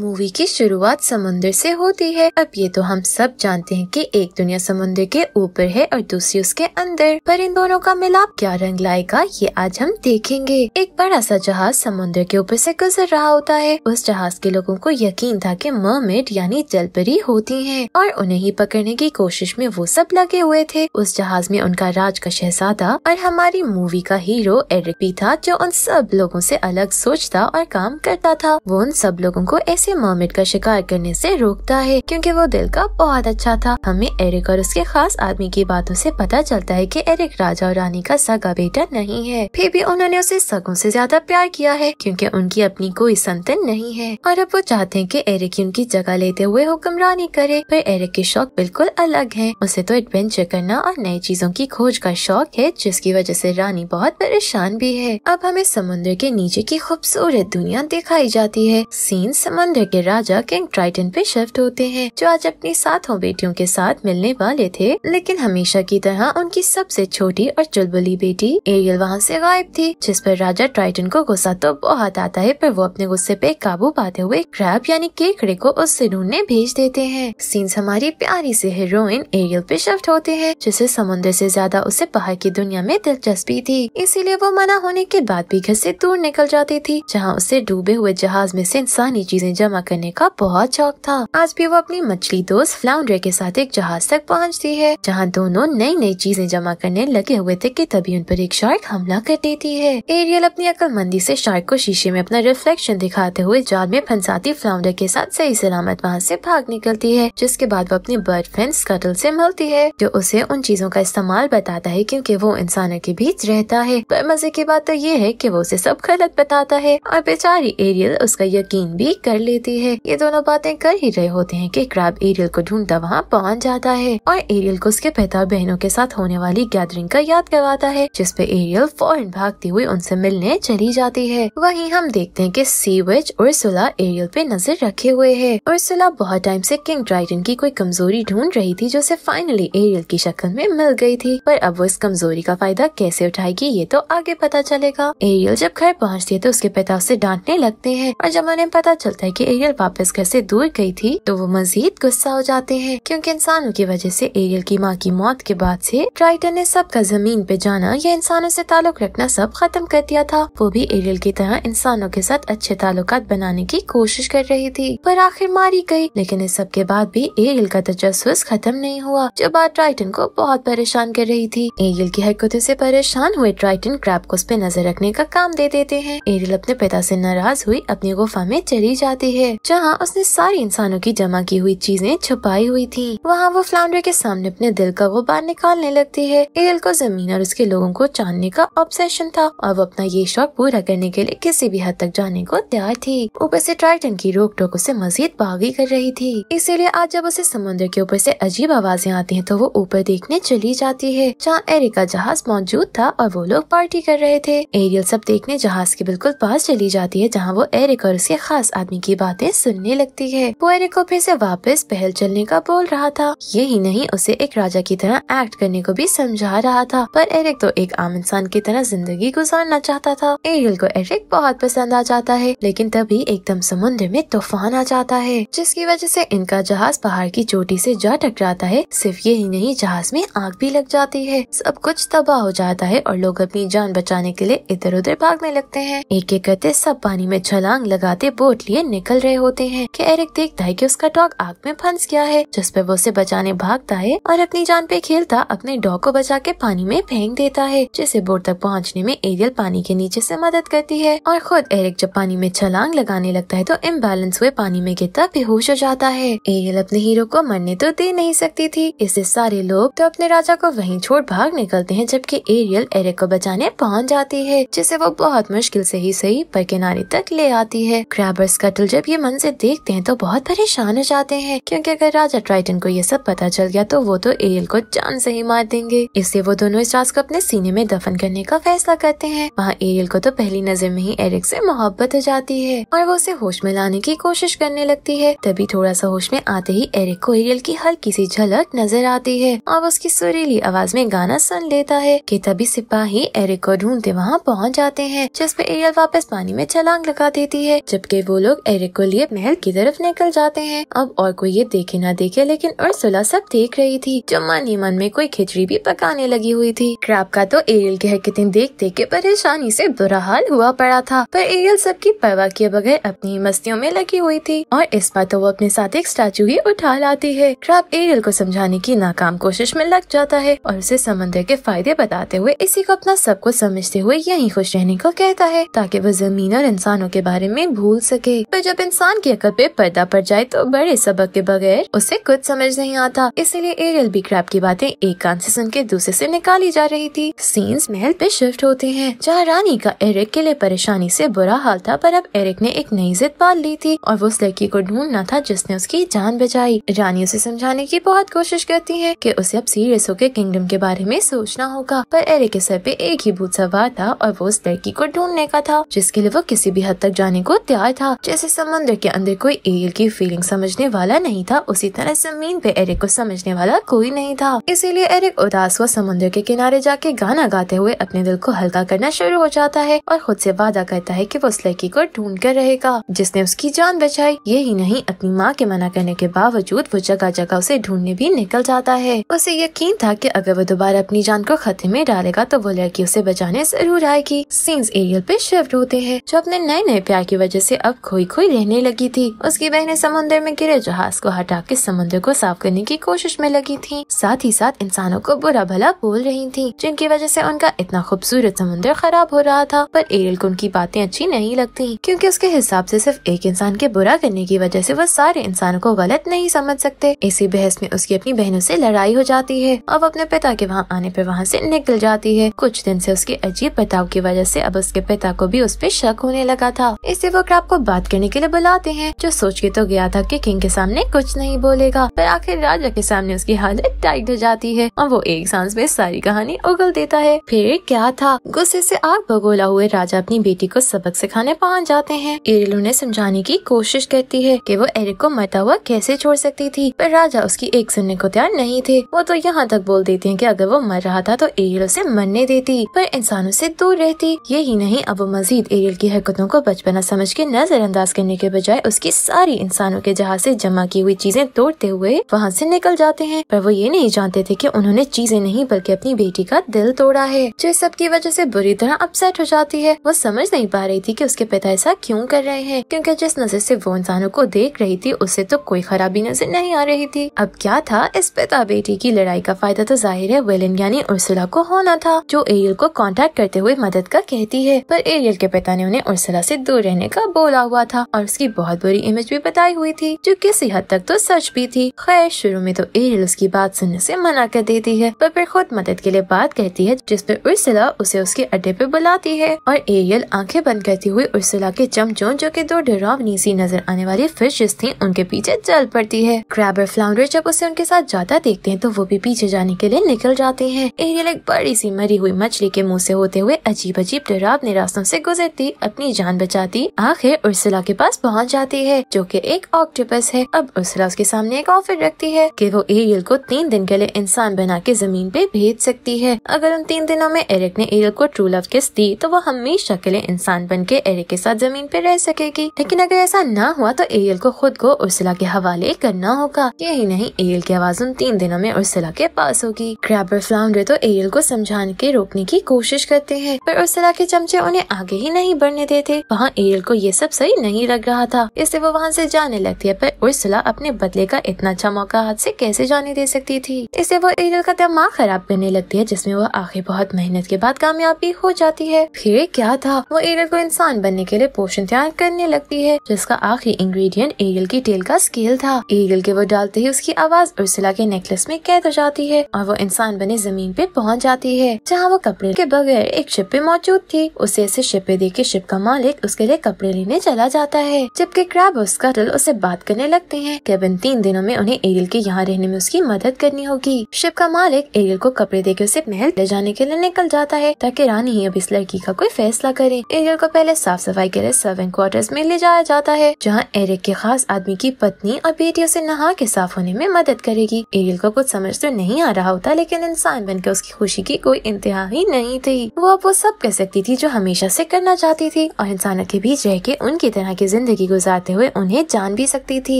movie की शुरुआत समुंदर से होती है अब ये तो हम सब जानते हैं कि एक दुनिया समुंदर के ऊपर है और दूसरी उसके अंदर पर इन दोनों का मिलाप क्या रंग लाएगा ये आज हम देखेंगे एक बड़ा सा जहाज समुंदर के ऊपर से गुजर रहा होता है उस जहाज के लोगों को यकीन था कि मरमेड यानी जलपरी होती है और उन्हें ही पकड़ने की कोशिश में वो सब लगे हुए थे उस जहाज में उनका राज का शहजादा और हमारी मूवी का हीरो एरिक भी था जो उन सब लोगों से अलग सोचता और काम करता था वो उन सब लोगों को ऐसे उसे मर्मिड का शिकार करने से रोकता है क्योंकि वो दिल का बहुत अच्छा था हमें एरिक और उसके खास आदमी की बातों से पता चलता है कि एरिक राजा और रानी का सगा बेटा नहीं है फिर भी उन्होंने उसे सगों से ज्यादा प्यार किया है क्योंकि उनकी अपनी कोई संतान नहीं है और अब वो चाहते हैं कि एरिक उनकी जगह लेते हुए हुक्मरानी करे पर एरिक के शौक बिल्कुल अलग है उसे तो एडवेंचर करना और नई चीजों की खोज का शौक है जिसकी वजह से रानी बहुत परेशान भी है अब हमें समुद्र के नीचे की खूबसूरत दुनिया दिखाई जाती है सीन समुद्र खंडर के राजा किंग ट्राइटन पे शिफ्ट होते हैं जो आज अपनी सातों बेटियों के साथ मिलने वाले थे लेकिन हमेशा की तरह उनकी सबसे छोटी और चुलबुली बेटी एरियल वहाँ से गायब थी जिस पर राजा ट्राइटन को गुस्सा तो बहुत आता है पर वो अपने गुस्से पे काबू पाते हुए क्रैप यानी केकड़े को उससे ढूंढने भेज देते हैं सीन्स हमारी प्यारी से हीरोइन एरियल पे शिफ्ट होते हैं जिसे समुद्र से ज्यादा उसे पहाड़ की दुनिया में दिलचस्पी थी इसीलिए वो मना होने के बाद भी घर से दूर निकल जाती थी जहाँ उसे डूबे हुए जहाज में से इंसानी चीजें जमा करने का बहुत शौक था आज भी वो अपनी मछली दोस्त फ्लाउंडर के साथ एक जहाज तक पहुंचती है जहां दोनों नई नई चीजें जमा करने लगे हुए थे कि तभी उन पर एक शार्क हमला कर देती है एरियल अपनी अकलमंदी से शार्क को शीशे में अपना रिफ्लेक्शन दिखाते हुए जाल में फंसाती फ्लाउंडर के साथ सही सलामत वहाँ ऐसी भाग निकलती है जिसके बाद वो अपनी बर्ड फ्रेंड स्कटल ऐसी मिलती है जो उसे उन चीजों का इस्तेमाल बताता है क्यूँकी वो इंसानों के बीच रहता है पर मजे की बात तो ये है की वो उसे सब गलत बताता है और बेचारी एरियल उसका यकीन भी कर ले देती है ये दोनों बातें कर ही रहे होते हैं कि क्रैब एरियल को ढूंढता वहाँ पहुँच जाता है और एरियल को उसके पिता बहनों के साथ होने वाली गैदरिंग का याद करवाता है जिसपे एरियल फौरन भागती हुई उनसे मिलने चली जाती है वही हम देखते हैं की सीवेज और सुला एरियल पे नजर रखे हुए है और सुला बहुत टाइम ऐसी किंग ड्राइटन की कोई कमजोरी ढूंढ रही थी जो उसे फाइनली एरियल की शक्ल में मिल गई थी पर अब वो इस कमजोरी का फायदा कैसे उठाएगी ये तो आगे पता चलेगा एरियल जब घर पहुँचती है तो उसके पिता उसे डांटने लगते हैं और जब उन्हें पता चलता है की कि एरियल वापस घर से दूर गई थी तो वो मजीद गुस्सा हो जाते हैं क्योंकि इंसानों की वजह से एरियल की माँ की मौत के बाद से ट्राइटन ने सबका जमीन पे जाना या इंसानों से ताल्लुक रखना सब खत्म कर दिया था वो भी एरियल की तरह इंसानों के साथ अच्छे ताल्लुक बनाने की कोशिश कर रही थी पर आखिर मारी गयी लेकिन इस सब के बाद भी एरियल का तजस खत्म नहीं हुआ जो बात ट्राइटन को बहुत परेशान कर रही थी एरियल की हरकतों ऐसी परेशान हुए ट्राइटन क्रैप को उस पर नजर रखने का काम दे देते हैं एरियल अपने पिता ऐसी नाराज हुई अपनी गुफा में चली जाती गई है जहाँ उसने सारे इंसानों की जमा की हुई चीजें छुपाई हुई थी वहाँ वो फ्लाउंडर के सामने अपने दिल का बार निकालने लगती है एल को जमीन और उसके लोगों को जानने का ऑब्सेशन था और वो अपना ये शौक पूरा करने के लिए किसी भी हद तक जाने को तैयार थी ऊपर से ट्राइटन की रोक टोक उसे मजीद बागी कर रही थी इसीलिए आज जब उसे समुद्र के ऊपर से अजीब आवाजें आती हैं तो वो ऊपर देखने चली जाती है जहाँ एरिका जहाज मौजूद था और वो लोग पार्टी कर रहे थे एरियल सब देखने जहाज के बिल्कुल पास चली जाती है जहाँ वो एरिक और उसके खास आदमी की बातें सुनने लगती है पोएरे को फिर से वापस पहल चलने का बोल रहा था यही नहीं उसे एक राजा की तरह एक्ट करने को भी समझा रहा था पर एरिक तो एक आम इंसान की तरह जिंदगी गुजारना चाहता था एरियल को एरिक बहुत पसंद आ जाता है लेकिन तभी एकदम समुद्र में तूफान आ जाता है जिसकी वजह से इनका जहाज पहाड़ की चोटी से जा टकराता है सिर्फ यही नहीं जहाज में आग भी लग जाती है सब कुछ तबाह हो जाता है और लोग अपनी जान बचाने के लिए इधर उधर भागने लगते हैं एक एक करते सब पानी में छलांग लगाते बोट लिए निकल निकल रहे होते हैं कि एरिक देखता है कि उसका डॉग आग में फंस गया है जिसपे वो उसे बचाने भागता है और अपनी जान पे खेलता अपने डॉग को बचा के पानी में फेंक देता है जिसे बोर्ड तक पहुँचने में एरियल पानी के नीचे ऐसी मदद करती है और खुद एरिक जब पानी में छलांग लगाने लगता है तो इम्बेलेंस हुए पानी में गिरता बेहोश हो जाता है एरियल अपने हीरो को मरने तो दे नहीं सकती थी इससे सारे लोग तो अपने राजा को वही छोड़ भाग निकलते हैं जबकि एरियल एरिक को बचाने पहुंच जाती है जिसे वो बहुत मुश्किल से ही सही पर किनारे तक ले आती है क्रैबर्स कटल जब ये मन से देखते हैं तो बहुत परेशान हो जाते हैं क्योंकि अगर राजा ट्राइटन को ये सब पता चल गया तो वो तो एरियल को जान से ही मार देंगे इससे वो दोनों इस राज को अपने सीने में दफन करने का फैसला करते हैं वहाँ एरियल को तो पहली नजर में ही एरिक से मोहब्बत हो जाती है और वो उसे होश में लाने की कोशिश करने लगती है तभी थोड़ा सा होश में आते ही एरिक को एरियल की हर किसी झलक नजर आती है और उसकी सुरीली आवाज में गाना सुन लेता है की तभी सिपाही एरिक को ढूंढते वहाँ पहुँच जाते हैं जिसपे एरियल वापस पानी में छलांग लगा देती है जबकि वो लोग एरिक मेरे को लिए महल की तरफ निकल जाते हैं अब और कोई ये देखे ना देखे लेकिन अर्सुला सब देख रही थी मन ही मन में कोई खिचड़ी भी पकाने लगी हुई थी क्रैप का तो एरियल के हरकते देख देख के परेशानी से बुरा हाल हुआ पड़ा था पर एरियल सबकी परवाह किए बगैर अपनी मस्तियों में लगी हुई थी और इस बार तो वो अपने साथ एक स्टैचू ही उठा लाती है क्रैप एरियल को समझाने की नाकाम कोशिश में लग जाता है और उसे समंदर के फायदे बताते हुए इसी को अपना सब कुछ समझते हुए यही खुश रहने को कहता है ताकि वो जमीन और इंसानों के बारे में भूल सके पर जब इंसान की अकल पे पर्दा पड़ जाए तो बड़े सबक के बगैर उसे कुछ समझ नहीं आता इसीलिए एरियल बी क्रैप की बातें एक कान से सुन के दूसरे से निकाली जा रही थी सीन्स महल पे शिफ्ट होते हैं जहाँ रानी का एरिक के लिए परेशानी से बुरा हाल था पर अब एरिक ने एक नई जिद पाल ली थी और वो उस लड़की को ढूंढना था जिसने उसकी जान बचाई रानी उसे समझाने की बहुत कोशिश करती है की उसे अब सीरियस होकर किंगडम के बारे में सोचना होगा पर एरिक के सर पे एक ही भूत सवार था और वो उस लड़की को ढूंढने का था जिसके लिए वो किसी भी हद तक जाने को तैयार था जैसे समुद्र के अंदर कोई एरियल की फीलिंग समझने वाला नहीं था उसी तरह जमीन पे एरिक को समझने वाला कोई नहीं था इसीलिए एरिक उदास हुआ समुद्र के किनारे जाके गाना गाते हुए अपने दिल को हल्का करना शुरू हो जाता है और खुद से वादा करता है कि वो उस लड़की को ढूंढ कर रहेगा जिसने उसकी जान बचाई यही नहीं अपनी माँ के मना करने के बावजूद वो जगह जगह उसे ढूंढने भी निकल जाता है उसे यकीन था की अगर वो दोबारा अपनी जान को खतरे में डालेगा तो वो लड़की उसे बचाने जरूर आएगी सीन्स एरियल पे शिफ्ट होते हैं जो अपने नए नए प्यार की वजह से अब खोई खोई रहने लगी थी उसकी बहनें समुद्र में गिरे जहाज को हटा के समुद्र को साफ करने की कोशिश में लगी थी साथ ही साथ इंसानों को बुरा भला बोल रही थी जिनकी वजह से उनका इतना खूबसूरत समुद्र खराब हो रहा था पर एरियल को उनकी बातें अच्छी नहीं लगती क्योंकि उसके हिसाब से सिर्फ एक इंसान के बुरा करने की वजह से वो सारे इंसानों को गलत नहीं समझ सकते इसी बहस में उसकी अपनी बहनों से लड़ाई हो जाती है अब अपने पिता के वहाँ आने पर वहाँ से निकल जाती है कुछ दिन से उसके अजीब बर्ताव की वजह से अब उसके पिता को भी उस पर शक होने लगा था इससे वो क्राप को बात करने के लिए अकेले बुलाते हैं जो सोच के तो गया था कि किंग के सामने कुछ नहीं बोलेगा पर आखिर राजा के सामने उसकी हालत टाइट हो जाती है और वो एक सांस में सारी कहानी उगल देता है फिर क्या था गुस्से से आग बगोला हुए राजा अपनी बेटी को सबक सिखाने पहुंच जाते हैं एरिल उन्हें समझाने की कोशिश करती है कि वो एरिक को मरता हुआ कैसे छोड़ सकती थी पर राजा उसकी एक सुनने को तैयार नहीं थे वो तो यहाँ तक बोल देते है की अगर वो मर रहा था तो एरियल उसे मरने देती पर इंसानों से दूर रहती यही नहीं अब वो मजीद एरियल की हरकतों को बचपना समझ के नजरअंदाज करने करने के बजाय उसकी सारी इंसानों के जहाज से जमा की हुई चीजें तोड़ते हुए वहाँ से निकल जाते हैं पर वो ये नहीं जानते थे कि उन्होंने चीजें नहीं बल्कि अपनी बेटी का दिल तोड़ा है जो इस सबकी वजह से बुरी तरह अपसेट हो जाती है वो समझ नहीं पा रही थी कि उसके पिता ऐसा क्यों कर रहे हैं क्योंकि जिस नजर से वो इंसानों को देख रही थी उससे तो कोई खराबी नजर नहीं आ रही थी अब क्या था इस पिता बेटी की लड़ाई का फायदा तो जाहिर है वेलिन यानी उर्सुला को होना था जो एरियल को कांटेक्ट करते हुए मदद का कहती है पर एरियल के पिता ने उन्हें उर्सुला से दूर रहने का बोला हुआ था और और उसकी बहुत बुरी इमेज भी बताई हुई थी जो किसी हद तक तो सच भी थी खैर शुरू में तो एरियल उसकी बात सुनने से मना कर देती है पर फिर खुद मदद के लिए बात कहती है जिसपे उर्सला उसे उसके अड्डे पे बुलाती है और एरियल आंखें बंद करती हुई उर्सला के चमचों जो की दो डरावनी सी नजर आने वाली फिश थी उनके पीछे चल पड़ती है क्रैबर फ्लाउंडर जब उसे उनके साथ जाता देखते हैं तो वो भी पीछे जाने के लिए निकल जाते हैं एरियल एक बड़ी सी मरी हुई मछली के मुँह से होते हुए अजीब अजीब डरावने रास्तों से गुजरती अपनी जान बचाती आखिर उर्सला के पास पास पहुंच जाती है जो कि एक ऑक्टोपस है अब उसला उसके सामने एक ऑफर रखती है कि वो एरियल को तीन दिन के लिए इंसान बना के जमीन पे भेज सकती है अगर उन तीन दिनों में एरिक ने एरियल को ट्रू लव किस दी तो वो हमेशा के लिए इंसान बन के एरिक के साथ जमीन पे रह सकेगी लेकिन अगर ऐसा ना हुआ तो एरियल को खुद को उर्सला के हवाले करना होगा यही नहीं एरियल की आवाज उन तीन दिनों में उर्सला के पास होगी क्रैबर फ्लाउंडर तो एरियल को समझाने के रोकने की कोशिश करते हैं पर उर्सला के चमचे उन्हें आगे ही नहीं बढ़ने देते वहाँ एरियल को ये सब सही नहीं लग रहा था इससे वो वहाँ से जाने लगती है पर उर्सला अपने बदले का इतना अच्छा मौका हाथ से कैसे जाने दे सकती थी इससे वो एरियल का दिमाग खराब करने लगती है जिसमे वो आखिर बहुत मेहनत के बाद कामयाबी हो जाती है फिर क्या था वो एरियल को इंसान बनने के लिए पोषण तैयार करने लगती है जिसका आखिरी इंग्रेडिएंट एरियल की टेल का स्केल था एरियल के वो डालते ही उसकी आवाज उर्सला के नेकलेस में कैद हो जाती है और वो इंसान बने जमीन पे पहुंच जाती है जहाँ वो कपड़े के बगैर एक शिप पे मौजूद थी उसे ऐसे शिप पे देख के शिप का मालिक उसके लिए कपड़े लेने चला जाता है है जबकि क्रैब और स्कटल उससे बात करने लगते हैं केबिन तीन दिनों में उन्हें एरियल के यहाँ रहने में उसकी मदद करनी होगी शिप का मालिक एरियल को कपड़े देकर उसे महल ले जाने के लिए निकल जाता है ताकि रानी ही अब इस लड़की का कोई फैसला करे एरियल को पहले साफ सफाई के लिए सर्विंग क्वार्टर में ले जाया जाता है जहाँ एरिक के खास आदमी की पत्नी और बेटियों उसे नहा के साफ होने में मदद करेगी एरियल को कुछ समझ तो नहीं आ रहा होता लेकिन इंसान बनकर उसकी खुशी की कोई इंतहा ही नहीं थी वो अब वो सब कर सकती थी जो हमेशा से करना चाहती थी और इंसानों के बीच रह के उनकी तरह की जिंदगी गुजारते हुए उन्हें जान भी सकती थी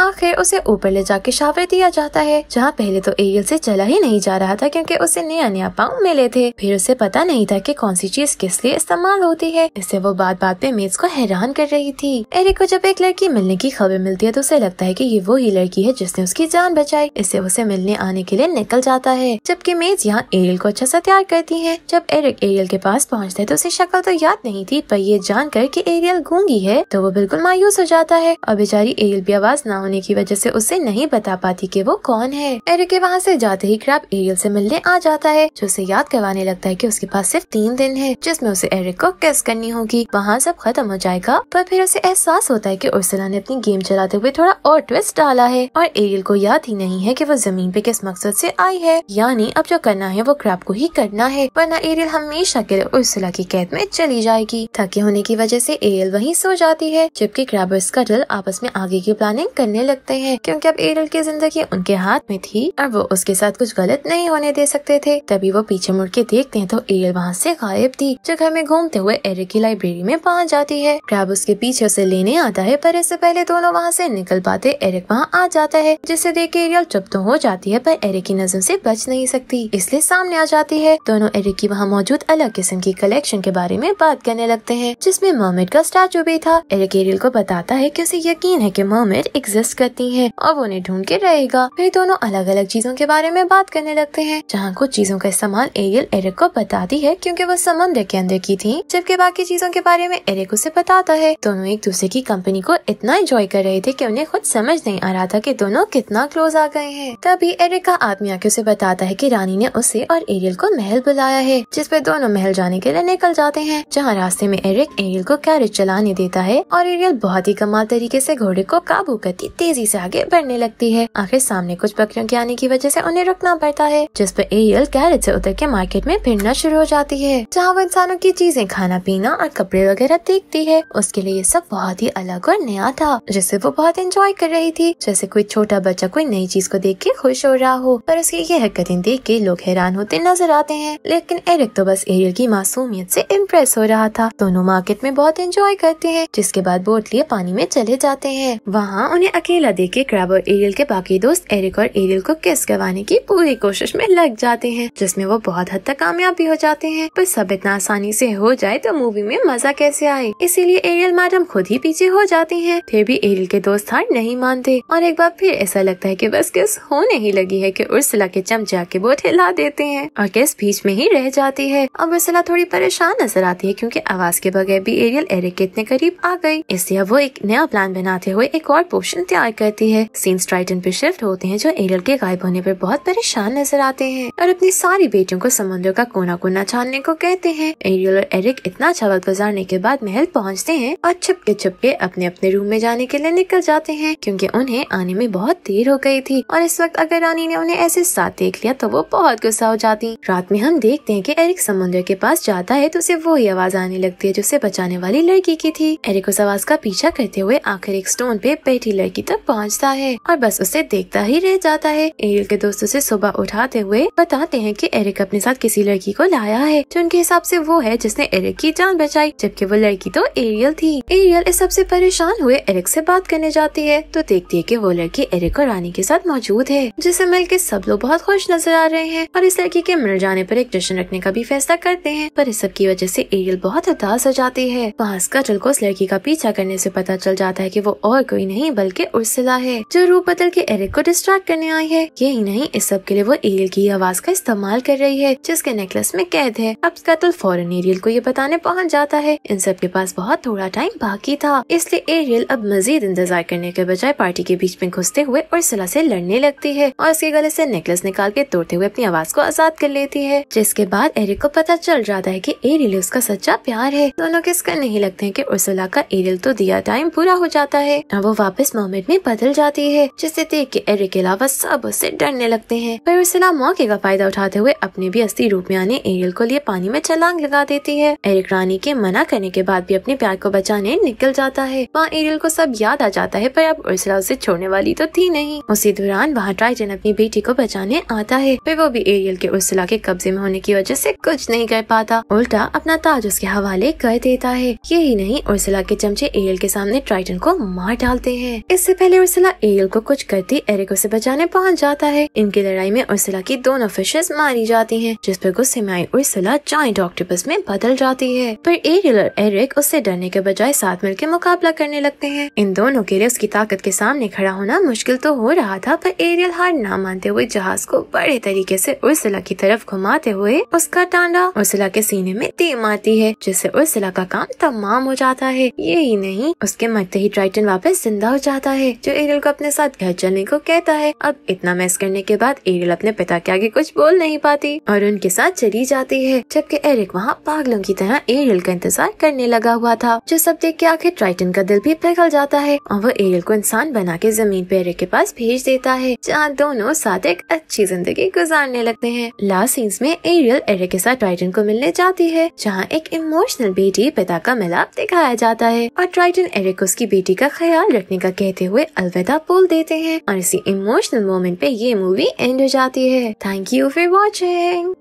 आखिर उसे ऊपर ले जाके शावर दिया जाता है जहाँ पहले तो एरियल से चला ही नहीं जा रहा था क्योंकि उसे नया नया पाँव मिले थे फिर उसे पता नहीं था कि कौन सी चीज किस लिए इस्तेमाल होती है इससे वो बात बात पे मेज को हैरान कर रही थी एरिक को जब एक लड़की मिलने की खबर मिलती है तो उसे लगता है की ये वो ही लड़की है जिसने उसकी जान बचाई इससे उसे मिलने आने के लिए निकल जाता है जबकि मेज यहाँ एरियल को अच्छा सा तैयार करती है जब एरिक एरियल के पास पहुँचता है तो उसे शक्ल तो याद नहीं थी पर ये कर की एरियल घूंगी है तो वो बिल्कुल मायूस हो जाता है और बेचारी एरियल भी आवाज न होने की वजह से उसे नहीं बता पाती कि वो कौन है एरिक के वहाँ से जाते ही क्रैप एरियल से मिलने आ जाता है जो उसे याद करवाने लगता है कि उसके पास सिर्फ तीन दिन है जिसमें उसे एरिक को किस करनी होगी वहाँ सब खत्म हो जाएगा पर फिर उसे एहसास होता है की उर्सला ने अपनी गेम चलाते हुए थोड़ा और ट्विस्ट डाला है और एरियल को याद ही नहीं है की वो जमीन पे किस मकसद ऐसी आई है यानी अब जो करना है वो क्रैप को ही करना है वरना एरियल हमेशा के लिए उर्सला की कैद में चली जाएगी थके होने की वजह ऐसी एरियल वही सो जाती है जब के ग्रैबर स्कटल आपस में आगे की प्लानिंग करने लगते हैं क्योंकि अब एरल की जिंदगी उनके हाथ में थी और वो उसके साथ कुछ गलत नहीं होने दे सकते थे तभी वो पीछे मुड़ के देखते हैं तो एरल वहाँ से गायब थी जो घर में घूमते हुए एरिक की लाइब्रेरी में पहुँच जाती है क्रैब उसके पीछे उसे लेने आता है पर इससे पहले दोनों वहाँ से निकल पाते एरिक वहाँ आ जाता है जिसे देख के एरियल चुप तो हो जाती है पर एरिक की नजर से बच नहीं सकती इसलिए सामने आ जाती है दोनों एरिक की वहाँ मौजूद अलग किस्म की कलेक्शन के बारे में बात करने लगते हैं जिसमें मोमेट का स्टैचू भी था एरिक एरियल को बताता है कि उसे यकीन है कि मर्मेड एग्जिस्ट करती है और वो उन्हें ढूंढ के रहेगा फिर दोनों अलग अलग चीजों के बारे में बात करने लगते हैं जहाँ कुछ चीजों का इस्तेमाल एरियल एरिक को बताती है क्योंकि वो समंदर के अंदर की थी जबकि बाकी चीजों के बारे में एरिक उसे बताता है दोनों एक दूसरे की कंपनी को इतना एंजॉय कर रहे थे की उन्हें खुद समझ नहीं आ रहा था की दोनों कितना क्लोज आ गए हैं तभी एरिक का आदमी आके उसे बताता है की रानी ने उसे और एरियल को महल बुलाया है जिसपे दोनों महल जाने के लिए निकल जाते हैं जहाँ रास्ते में एरिक एरियल को कैरेज चलाने देता है और एरियल बहुत ही कमाल तरीके से घोड़े को काबू करती तेजी से आगे बढ़ने लगती है आखिर सामने कुछ बकरियों के आने की वजह से उन्हें रुकना पड़ता है जिस पर एरियल कैरेट से उतर के मार्केट में फिरना शुरू हो जाती है जहाँ वो इंसानों की चीजें खाना पीना और कपड़े वगैरह देखती है उसके लिए ये सब बहुत ही अलग और नया था जिसे वो बहुत इंजॉय कर रही थी जैसे कोई छोटा बच्चा कोई नई चीज को देख के खुश हो रहा हो पर उसकी ये हरकतें देख के लोग हैरान होते नजर आते हैं लेकिन एरिक तो बस एरियल की मासूमियत से इम्प्रेस हो रहा था दोनों मार्केट में बहुत इंजॉय करते हैं जिसके बाद वो लिए पानी में चले जाते हैं वहाँ उन्हें अकेला देख के क्रैब और एरियल के बाकी दोस्त एरिक और एरियल को किस करवाने की पूरी कोशिश में लग जाते हैं जिसमे वो बहुत हद तक कामयाब भी हो जाते हैं पर सब इतना आसानी ऐसी हो जाए तो मूवी में मजा कैसे आए इसीलिए एरियल मैडम खुद ही पीछे हो जाती हैं फिर भी एरियल के दोस्त हार नहीं मानते और एक बार फिर ऐसा लगता है की बस किस होने ही लगी है की उर्सला के चमचा के बोट हिला देते हैं और किस बीच में ही रह जाती है और उर्सला थोड़ी परेशान नजर आती है क्योंकि आवाज के बगैर भी एरियल एरिक के इतने करीब आ गई इस लिसिया वो एक नया प्लान बनाते हुए एक और पोर्शन तैयार करती है सीन्स ट्राइटन पे शिफ्ट होते हैं जो एरियल के गायब होने पर बहुत परेशान नजर आते हैं और अपनी सारी बेटियों को समुद्र का कोना कोना छानने को कहते हैं एरियल और एरिक इतना अच्छा वक्त गुजारने के बाद महल पहुँचते हैं और छिपके छिपके अपने अपने रूम में जाने के लिए निकल जाते हैं क्यूँकी उन्हें आने में बहुत देर हो गयी थी और इस वक्त अगर रानी ने उन्हें ऐसे साथ देख लिया तो वो बहुत गुस्सा हो जाती रात में हम देखते हैं की एरिक समुद्र के पास जाता है तो उसे वो ही आवाज आने लगती है जो उसे बचाने वाली लड़की की थी एरिक उस आवाज का उसका पीछा करते हुए आखिर एक स्टोन पे बैठी लड़की तक पहुंचता है और बस उसे देखता ही रह जाता है एरियल के दोस्तों से सुबह उठाते हुए बताते हैं कि एरिक अपने साथ किसी लड़की को लाया है जो उनके हिसाब से वो है जिसने एरिक की जान बचाई जबकि वो लड़की तो एरियल थी एरियल इस सबसे परेशान हुए एरिक से बात करने जाती है तो देखती है की वो लड़की एरिक और रानी के साथ मौजूद है जिसे मिलकर सब लोग बहुत खुश नजर आ रहे हैं और इस लड़की के मिल जाने पर एक जश्न रखने का भी फैसला करते हैं पर इस सब की वजह से एरियल बहुत उदास हो जाती है वहाँ स्कटल को उस लड़की का पीछा करने से पता चल जाता है कि वो और कोई नहीं बल्कि उर्सिला है जो रूप बदल के एरिक को डिस्ट्रैक्ट करने आई है यही नहीं इस सब के लिए वो एरियल की आवाज का इस्तेमाल कर रही है जिसके नेकलेस में कैद है अब कतल फॉरन एरियल को ये बताने पहुँच जाता है इन सब के पास बहुत थोड़ा टाइम बाकी था इसलिए एरियल अब मजीद इंतजार करने के बजाय पार्टी के बीच में घुसते हुए उर्सिला से लड़ने लगती है और उसके गले से नेकलेस निकाल के तोड़ते हुए अपनी आवाज को आजाद कर लेती है जिसके बाद एरिक को पता चल जाता है की एरियल उसका सच्चा प्यार है दोनों कर नहीं लगते है की उर्सिला का एरियल तो दिया टाइम पूरा हो जाता है वो वापस मोमेंट में बदल जाती है जिसे देख के एरिक के अलावा सब उससे डरने लगते हैं पर उर्सिला मौके का फायदा उठाते हुए अपने भी असली रूप में आने एरियल को लिए पानी में छलांग लगा देती है एरिक रानी के मना करने के बाद भी अपने प्यार को बचाने निकल जाता है वहाँ एरियल को सब याद आ जाता है पर अब उर्सिला उसे छोड़ने वाली तो थी नहीं उसी दौरान वहाँ ट्राइजन अपनी बेटी को बचाने आता है फिर वो भी एरियल के उर्सला के कब्जे में होने की वजह ऐसी कुछ नहीं कर पाता उल्टा अपना ताज उसके हवाले कर देता है यही नहीं उर्सला के चमचे एरियल के सामने ट्राइटन को मार डालते हैं इससे पहले उर्सिला एरियल को कुछ करती एरिको से बचाने पहुंच जाता है इनकी लड़ाई में उर्सिला की दोनों फिशेस मारी जाती हैं जिस पर गुस्से में आई उर्सिला जॉइंट ऑक्टोपस में बदल जाती है पर एरियल और एरिक उससे डरने के बजाय साथ मिलकर मुकाबला करने लगते हैं इन दोनों के लिए उसकी ताकत के सामने खड़ा होना मुश्किल तो हो रहा था पर एरियल हार ना मानते हुए जहाज को बड़े तरीके ऐसी उर्सिला की तरफ घुमाते हुए उसका टांडा उर्सिला के सीने में दे मारती है जिससे उर्सिला का काम तमाम हो जाता है यही नहीं नहीं उसके मरते ही ट्राइटन वापस जिंदा हो जाता है जो एरियल को अपने साथ घर चलने को कहता है अब इतना मैस करने के बाद एरियल अपने पिता के आगे कुछ बोल नहीं पाती और उनके साथ चली जाती है जबकि एरिक वहाँ पागलों की तरह एरियल का इंतजार करने लगा हुआ था जो सब देख के आखिर ट्राइटन का दिल भी पिघल जाता है और वो एरियल को इंसान बना के जमीन पे एरिक के पास भेज देता है जहाँ दोनों साथ एक अच्छी जिंदगी गुजारने लगते है लास्ट सीन्स में एरियल एरिक के साथ ट्राइटन को मिलने जाती है जहाँ एक इमोशनल बेटी पिता का मिलाप दिखाया जाता है और बाइडन एरिक की बेटी का ख्याल रखने का कहते हुए अलविदा बोल देते हैं और इसी इमोशनल मोमेंट पे ये मूवी एंड हो जाती है थैंक यू फॉर वॉचिंग